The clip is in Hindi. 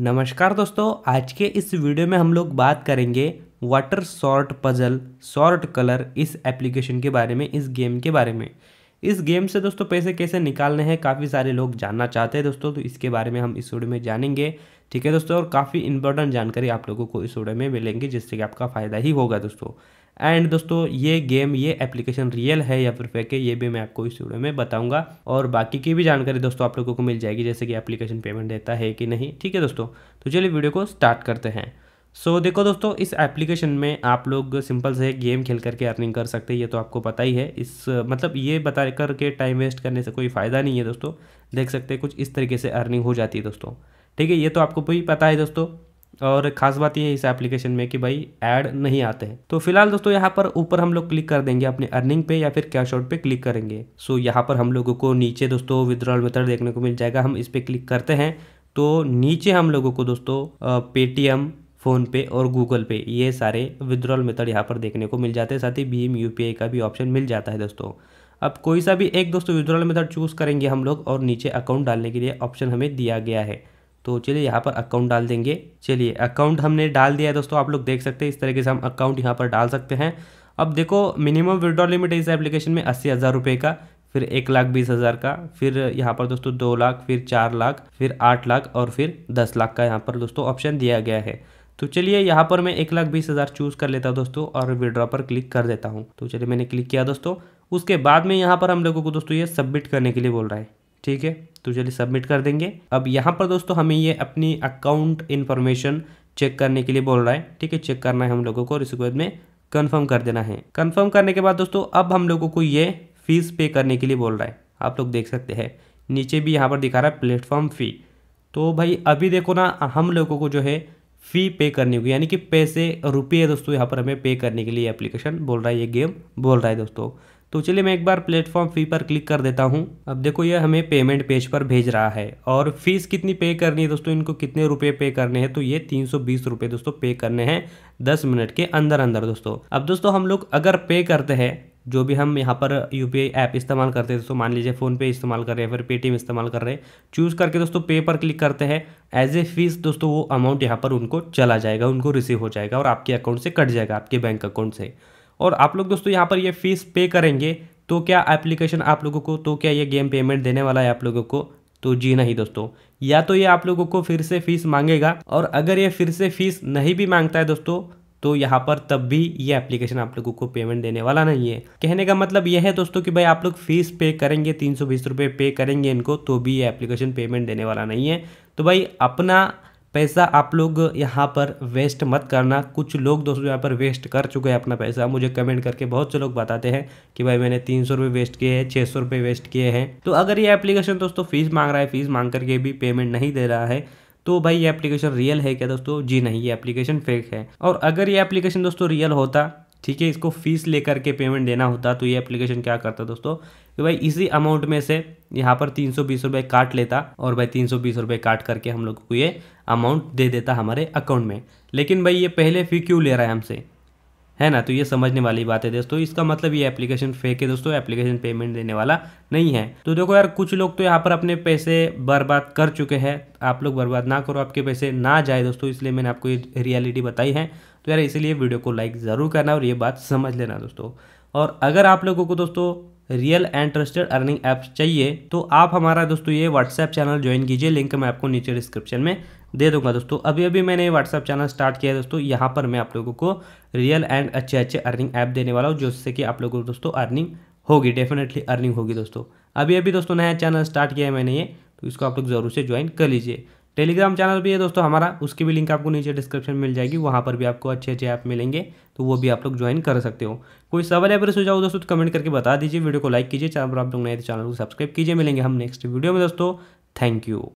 नमस्कार दोस्तों आज के इस वीडियो में हम लोग बात करेंगे water sort puzzle sort colour इस एप्लीकेशन के बारे में इस गेम के बारे में इस गेम से दोस्तों पैसे कैसे निकालने हैं काफ़ी सारे लोग जानना चाहते हैं दोस्तों तो इसके बारे में हम इस वीडियो में जानेंगे ठीक है दोस्तों और काफ़ी इंपॉर्टेंट जानकारी आप लोगों को इस वीडियो में मिलेंगी जिससे कि आपका फ़ायदा ही होगा दोस्तों एंड दोस्तों ये गेम ये एप्लीकेशन रियल है या फिर फेक है ये भी मैं आपको इस वीडियो में बताऊंगा और बाकी की भी जानकारी दोस्तों आप लोगों को मिल जाएगी जैसे कि एप्लीकेशन पेमेंट देता है कि नहीं ठीक है दोस्तों तो चलिए वीडियो को स्टार्ट करते हैं सो so, देखो दोस्तों इस एप्लीकेशन में आप लोग सिंपल से गेम खेल करके अर्निंग कर सकते हैं ये तो आपको पता ही है इस मतलब ये बता कर के टाइम वेस्ट करने से कोई फ़ायदा नहीं है दोस्तों देख सकते हैं कुछ इस तरीके से अर्निंग हो जाती है दोस्तों ठीक है ये तो आपको भी पता है दोस्तों और खास बात यह है इस एप्लीकेशन में कि भाई ऐड नहीं आते हैं तो फिलहाल दोस्तों यहाँ पर ऊपर हम लोग क्लिक कर देंगे अपने अर्निंग पे या फिर कैश आउट पे क्लिक करेंगे सो यहाँ पर हम लोगों को नीचे दोस्तों विद्रॉल मेथड देखने को मिल जाएगा हम इस पर क्लिक करते हैं तो नीचे हम लोगों को दोस्तों पेटीएम फ़ोनपे और गूगल पे ये सारे विद्रॉल मेथड यहाँ पर देखने को मिल जाते हैं साथ ही भीम यू का भी ऑप्शन मिल जाता है दोस्तों अब कोई सा भी एक दोस्तों विद्रॉल मेथड चूज़ करेंगे हम लोग और नीचे अकाउंट डालने के लिए ऑप्शन हमें दिया गया है तो चलिए यहाँ पर अकाउंट डाल देंगे चलिए अकाउंट हमने डाल दिया है दोस्तों आप लोग देख सकते हैं इस तरीके से हम अकाउंट यहाँ पर डाल सकते हैं अब देखो मिनिमम विड्रॉल लिमिट है इस एप्लीकेशन में अस्सी हज़ार रुपये का फिर एक लाख बीस हज़ार का फिर यहाँ पर दोस्तों दो लाख फिर चार लाख फिर आठ लाख और फिर दस लाख का यहाँ पर दोस्तों ऑप्शन दिया गया है तो चलिए यहाँ पर मैं एक लाख बीस हज़ार चूज़ कर लेता हूँ दोस्तों और विड्रॉ पर क्लिक कर देता हूँ तो चलिए मैंने क्लिक किया दोस्तों उसके बाद में यहाँ पर हम लोगों को दोस्तों ये सबमिट करने के लिए बोल रहा है ठीक है तो चलिए सबमिट कर देंगे अब यहाँ पर दोस्तों हमें ये अपनी अकाउंट इन्फॉर्मेशन चेक करने के लिए बोल रहा है ठीक है चेक करना है हम लोगों को और इसके बाद में कन्फर्म कर देना है कन्फर्म करने के बाद दोस्तों अब हम लोगों को ये फीस पे करने के लिए बोल रहा है आप लोग देख सकते हैं नीचे भी यहाँ पर दिखा रहा है प्लेटफॉर्म फ़ी तो भाई अभी देखो ना हम लोगों को जो है फ़ी पे करनी होगी यानी कि पैसे रुपये दोस्तों यहाँ पर हमें पे करने के लिए एप्लीकेशन बोल रहा है ये गेम बोल रहा है दोस्तों तो चलिए मैं एक बार प्लेटफॉर्म फ़ी पर क्लिक कर देता हूँ अब देखो ये हमें पेमेंट पेज पर भेज रहा है और फीस कितनी पे करनी है दोस्तों इनको कितने रुपए पे करने हैं तो ये तीन सौ बीस रुपये दोस्तों पे करने हैं दस मिनट के अंदर अंदर दोस्तों अब दोस्तों हम लोग अगर पे करते हैं जो भी हम यहाँ पर यू पी आई ऐप इस्तेमाल करते हैं दोस्तों मान लीजिए फ़ोनपे इस्तेमाल कर रहे हैं फिर पेटीएम इस्तेमाल कर रहे हैं चूज़ करके दोस्तों पे पर क्लिक करते हैं एज ए फीस दोस्तों वो अमाउंट यहाँ पर उनको चला जाएगा उनको रिसीव हो जाएगा और आपके अकाउंट से कट जाएगा आपके बैंक अकाउंट से और आप लोग दोस्तों यहाँ पर ये फ़ीस पे करेंगे तो क्या एप्लीकेशन आप लोगों को तो क्या ये गेम पेमेंट देने वाला है आप लोगों को तो जी नहीं दोस्तों या तो ये आप लोगों को फिर से फ़ीस मांगेगा और अगर ये फिर से फ़ीस नहीं भी मांगता है दोस्तों तो यहाँ पर तब भी ये एप्लीकेशन आप लोगों को पेमेंट देने वाला नहीं है कहने का मतलब यह है दोस्तों कि भाई आप लोग फीस पे करेंगे तीन सौ बीस रुपये पे करेंगे इनको तो भी ये एप्लीकेशन पेमेंट देने वाला नहीं है तो भाई अपना पैसा आप लोग यहाँ पर वेस्ट मत करना कुछ लोग दोस्तों यहाँ पर वेस्ट कर चुके हैं अपना पैसा मुझे कमेंट करके बहुत से लोग बताते हैं कि भाई मैंने तीन सौ रुपये वेस्ट किए हैं छः सौ रुपये वेस्ट किए हैं तो अगर ये एप्लीकेशन दोस्तों फीस मांग रहा है फीस मांग करके भी पेमेंट नहीं दे रहा है तो भाई ये एप्लीकेशन रियल है क्या दोस्तों जी नहीं ये एप्लीकेशन फेक है और अगर ये एप्लीकेशन दोस्तों रियल होता ठीक है इसको फीस लेकर के पेमेंट देना होता तो ये एप्लीकेशन क्या करता दोस्तों कि भाई इसी अमाउंट में से यहाँ पर तीन सौ बीस रुपये काट लेता और भाई तीन सौ बीस रुपये काट करके हम लोग को ये अमाउंट दे देता हमारे अकाउंट में लेकिन भाई ये पहले फी क्यों ले रहा है हमसे है ना तो ये समझने वाली बात है दोस्तों इसका मतलब ये एप्लीकेशन फेक है दोस्तों एप्लीकेशन पेमेंट देने वाला नहीं है तो देखो यार कुछ लोग तो यहाँ पर अपने पैसे बर्बाद कर चुके हैं आप लोग बर्बाद ना करो आपके पैसे ना जाए दोस्तों इसलिए मैंने आपको ये रियलिटी बताई है तो यार इसीलिए वीडियो को लाइक ज़रूर करना और ये बात समझ लेना दोस्तों और अगर आप लोगों को दोस्तों real and trusted earning apps चाहिए तो आप हमारा दोस्तों ये व्हाट्सएप चैनल ज्वाइन कीजिए लिंक मैं आपको नीचे डिस्क्रिप्शन में दे दूंगा दोस्तों अभी अभी मैंने ये व्हाट्सएप चैनल स्टार्ट किया है दोस्तों यहाँ पर मैं आप लोगों को रियल एंड अच्छे अच्छे अर्निंग ऐप देने वाला हूँ जिससे कि आप लोगों को दोस्तों अर्निंग होगी डेफिनेटली अर्निंग होगी दोस्तों अभी अभी दोस्तों नया चैनल स्टार्ट किया है मैंने ये तो इसको आप लोग ज़रूर से ज्वाइन कर लीजिए टेलीग्राम चैनल भी है दोस्तों हमारा उसकी भी लिंक आपको नीचे डिस्क्रिप्शन में मिल जाएगी वहाँ पर भी आपको अच्छे अच्छे ऐप मिलेंगे तो वो भी आप लोग ज्वाइन कर सकते हो कोई सवाल या फिर सुझाव दोस्तों तो कमेंट करके बता दीजिए वीडियो को लाइक कीजिए चैनल पर आप लोग नए तो चैनल को सब्सक्राइब कीजिए मिलेंगे हम नेक्स्ट वीडियो में दोस्तों थैंक यू